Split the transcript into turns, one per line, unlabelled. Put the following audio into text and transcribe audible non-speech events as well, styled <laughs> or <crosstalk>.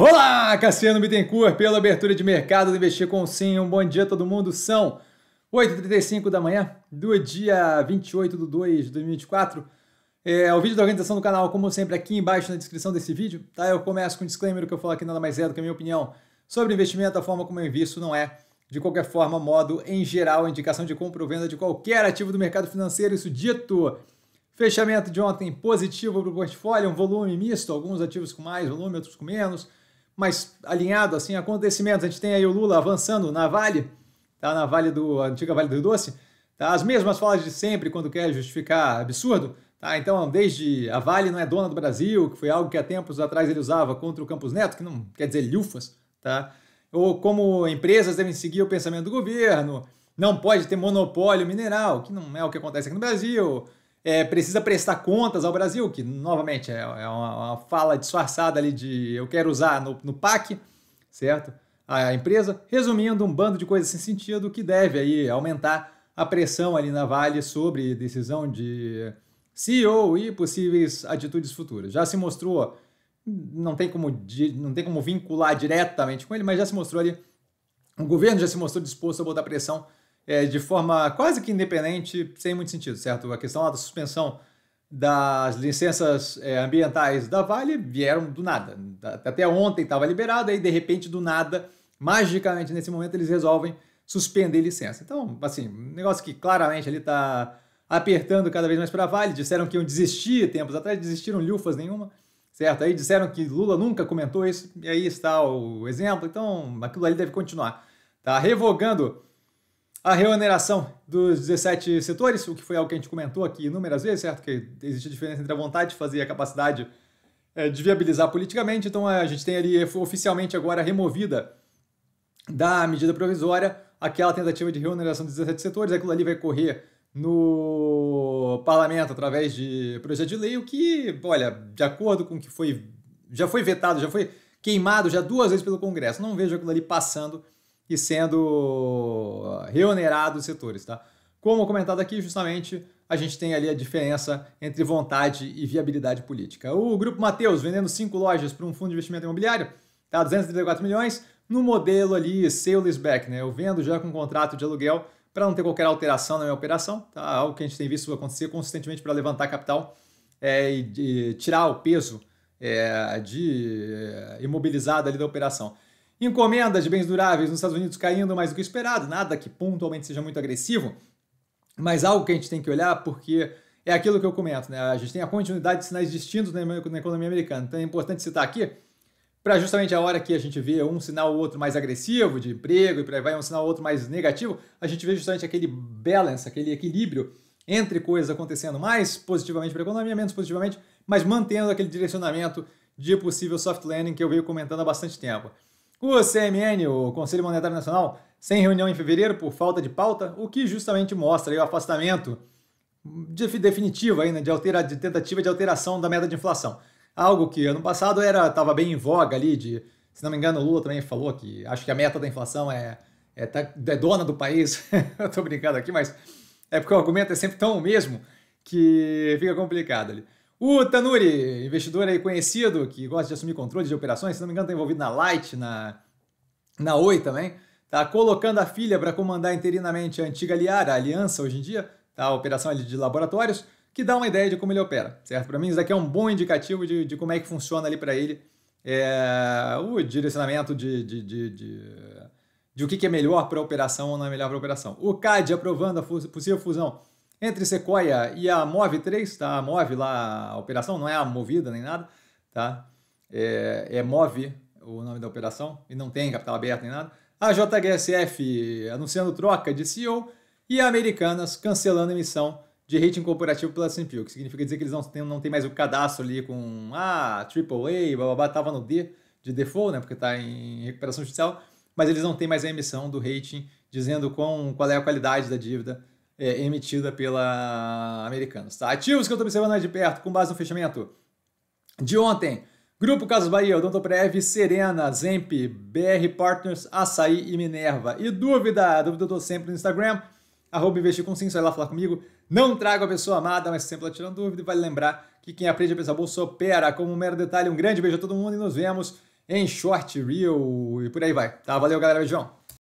Olá, Cassiano Bittencourt, pela abertura de mercado do Investir com Sim. Um bom dia a todo mundo. São 8h35 da manhã do dia 28 de 2 de 2024. É, o vídeo da organização do canal, como sempre, aqui embaixo na descrição desse vídeo. Tá? Eu começo com um disclaimer que eu falo aqui nada mais é do que a minha opinião sobre investimento, a forma como eu invisto não é, de qualquer forma, modo em geral, indicação de compra ou venda de qualquer ativo do mercado financeiro. Isso dito, fechamento de ontem positivo para o portfólio, um volume misto, alguns ativos com mais volume, outros com menos mas alinhado assim acontecimentos. A gente tem aí o Lula avançando na Vale, tá? na Vale do antiga Vale do Doce, tá? As mesmas falas de sempre quando quer justificar absurdo, tá? Então, desde a Vale não é dona do Brasil, que foi algo que há tempos atrás ele usava contra o Campos Neto, que não quer dizer lufas, tá? Ou como empresas devem seguir o pensamento do governo, não pode ter monopólio mineral, que não é o que acontece aqui no Brasil é, precisa prestar contas ao Brasil, que novamente é, é, uma, uma fala disfarçada ali de eu quero usar no, no PAC, certo? A empresa, resumindo, um bando de coisas sem sentido que deve aí aumentar a pressão ali na Vale sobre decisão de CEO e possíveis atitudes futuras. Já se mostrou, não tem como, não tem como vincular diretamente com ele, mas já se mostrou ali, o governo já se mostrou disposto a botar pressão é, de forma quase que independente, sem muito sentido, certo? A questão da suspensão das licenças é, ambientais da Vale vieram do nada. Até ontem estava liberada e de repente, do nada, magicamente nesse momento, eles resolvem suspender licença. Então, assim, um negócio que claramente ele está apertando cada vez mais para a Vale. Disseram que iam desistir tempos atrás, desistiram lufas nenhuma, certo? Aí disseram que Lula nunca comentou isso, e aí está o exemplo. Então, aquilo ali deve continuar. Tá revogando a reoneração dos 17 setores, o que foi algo que a gente comentou aqui inúmeras vezes, certo? Que existe a diferença entre a vontade de fazer e a capacidade é, de viabilizar politicamente. Então a gente tem ali oficialmente agora removida da medida provisória aquela tentativa de reoneração dos 17 setores. Aquilo ali vai correr no parlamento através de projeto de lei, o que, olha, de acordo com o que foi já foi vetado, já foi queimado já duas vezes pelo Congresso. Não vejo aquilo ali passando e sendo reonerado os setores, tá? Como comentado aqui, justamente, a gente tem ali a diferença entre vontade e viabilidade política. O Grupo Mateus vendendo cinco lojas para um fundo de investimento imobiliário, tá? 234 milhões, no modelo ali sale back, né? Eu vendo já com contrato de aluguel para não ter qualquer alteração na minha operação, tá? Algo que a gente tem visto acontecer consistentemente para levantar capital é, e, e tirar o peso é, de é, imobilizado ali da operação. Encomendas de bens duráveis nos Estados Unidos caindo mais do que esperado, nada que pontualmente seja muito agressivo, mas algo que a gente tem que olhar porque é aquilo que eu comento, né? A gente tem a continuidade de sinais distintos na economia americana. Então é importante citar aqui para justamente a hora que a gente vê um sinal ou outro mais agressivo de emprego e para vai um sinal ou outro mais negativo, a gente vê justamente aquele balance, aquele equilíbrio entre coisas acontecendo mais positivamente para a economia, menos positivamente, mas mantendo aquele direcionamento de possível soft landing que eu venho comentando há bastante tempo. O CMN, o Conselho Monetário Nacional, sem reunião em fevereiro por falta de pauta, o que justamente mostra o afastamento definitivo né, de, altera, de tentativa de alteração da meta de inflação. Algo que ano passado era estava bem em voga ali, de, se não me engano, o Lula também falou que acho que a meta da inflação é, é, tá, é dona do país. <laughs> Eu brincando aqui, mas é porque o argumento é sempre tão o mesmo que fica complicado ali. O Tanuri, investidor aí conhecido, que gosta de assumir controle de operações, se não me engano, está envolvido na Light, na, na Oi também, tá colocando a filha para comandar interinamente a antiga Liara, a Aliança hoje em dia, tá? a operação ali de laboratórios, que dá uma ideia de como ele opera, certo? Para mim, isso daqui é um bom indicativo de, de como é que funciona ali para ele é, o direcionamento de, de, de, de, de o que, que é melhor para a operação ou não é melhor para a operação. O CAD aprovando a possível fusão entre Sequoia e a Move 3, tá? A Move lá, a operação não é a Movida nem nada, tá? É, é Move o nome da operação e não tem capital aberto nem nada. A JHSF anunciando troca de CEO e a Americanas cancelando emissão de rating corporativo pela S&P, o que significa dizer que eles não têm, não têm mais o cadastro ali com ah, AAA, bababá, estava no D de default, né, porque está em recuperação judicial, mas eles não têm mais a emissão do rating dizendo com qual é a qualidade da dívida é, emitida pela Americanos. Tá? Ativos que eu estou observando de perto, com base no fechamento de ontem. Grupo Casas Bahia, Odontoprev, Serena, Zemp, BR Partners, Açaí e Minerva. E dúvida, dúvida eu estou sempre no Instagram, arroba investir com sim, só ir lá falar comigo. Não trago a pessoa amada, mas sempre lá tirando dúvida. E vale lembrar que quem aprende a pensar bolsa opera. Como um mero detalhe, um grande beijo a todo mundo e nos vemos em Short, reel e por aí vai. Tá? Valeu, galera. Beijão.